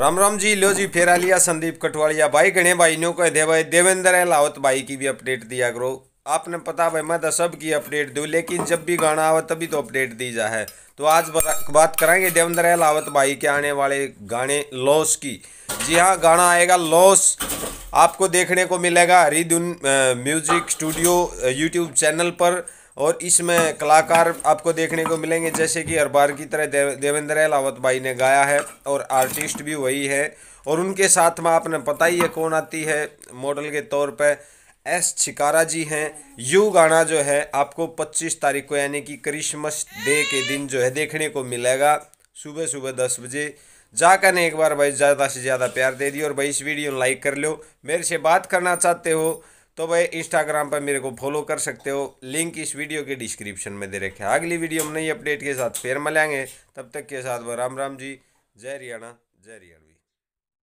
राम राम जी लो जी फेरा लिया संदीप कटवाड़िया भाई घने भाई नो कह दे भाई देवेंद्र लावत भाई की भी अपडेट दिया करो आपने पता भाई मैं तो सब की अपडेट दूँ लेकिन जब भी गाना आवे तभी तो अपडेट दी जाए तो आज बात कराएंगे देवेंद्र लावत भाई के आने वाले गाने लॉस की जी हाँ गाना आएगा लॉस आपको देखने को मिलेगा हरिदुन म्यूजिक स्टूडियो यूट्यूब चैनल पर और इसमें कलाकार आपको देखने को मिलेंगे जैसे कि हर बार की तरह देव, देवेंद्र अलावत भाई ने गाया है और आर्टिस्ट भी वही है और उनके साथ में आपने पता ही है कौन आती है मॉडल के तौर पर एस छिकारा जी हैं यू गाना जो है आपको 25 तारीख को यानी कि क्रिसमस डे के दिन जो है देखने को मिलेगा सुबह सुबह दस बजे जाकर ने एक बार भाई ज़्यादा से ज़्यादा प्यार दे दिए और भाई इस वीडियो लाइक कर लो मेरे से बात करना चाहते हो तो भाई इंस्टाग्राम पर मेरे को फॉलो कर सकते हो लिंक इस वीडियो के डिस्क्रिप्शन में दे रखे अगली वीडियो में नई अपडेट के साथ फिर मिलेंगे तब तक के साथ राम राम जी जय हरियाणा जय हरियाणा